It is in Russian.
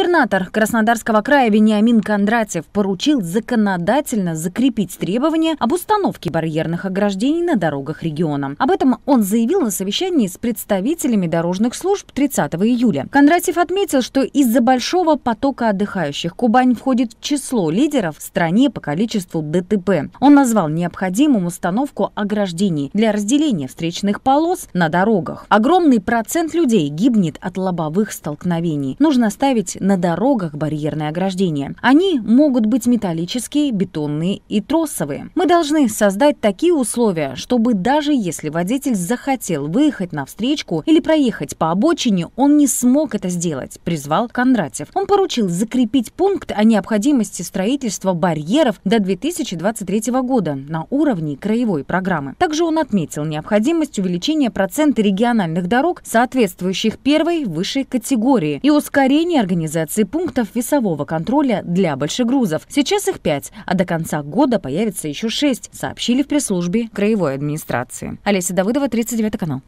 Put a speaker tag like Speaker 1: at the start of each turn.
Speaker 1: Губернатор Краснодарского края Вениамин Кондратьев поручил законодательно закрепить требования об установке барьерных ограждений на дорогах региона. Об этом он заявил на совещании с представителями дорожных служб 30 июля. Кондратьев отметил, что из-за большого потока отдыхающих Кубань входит в число лидеров в стране по количеству ДТП. Он назвал необходимым установку ограждений для разделения встречных полос на дорогах. Огромный процент людей гибнет от лобовых столкновений. Нужно ставить на на дорогах барьерное ограждение. Они могут быть металлические, бетонные и тросовые. Мы должны создать такие условия, чтобы даже если водитель захотел выехать на встречку или проехать по обочине, он не смог это сделать, призвал Кондратьев. Он поручил закрепить пункт о необходимости строительства барьеров до 2023 года на уровне краевой программы. Также он отметил необходимость увеличения процента региональных дорог, соответствующих первой высшей категории, и ускорение организации организации пунктов весового контроля для большегрузов. Сейчас их пять, а до конца года
Speaker 2: появится еще шесть, сообщили в пресс-службе краевой администрации. Олеся Давыдова, 39 канал.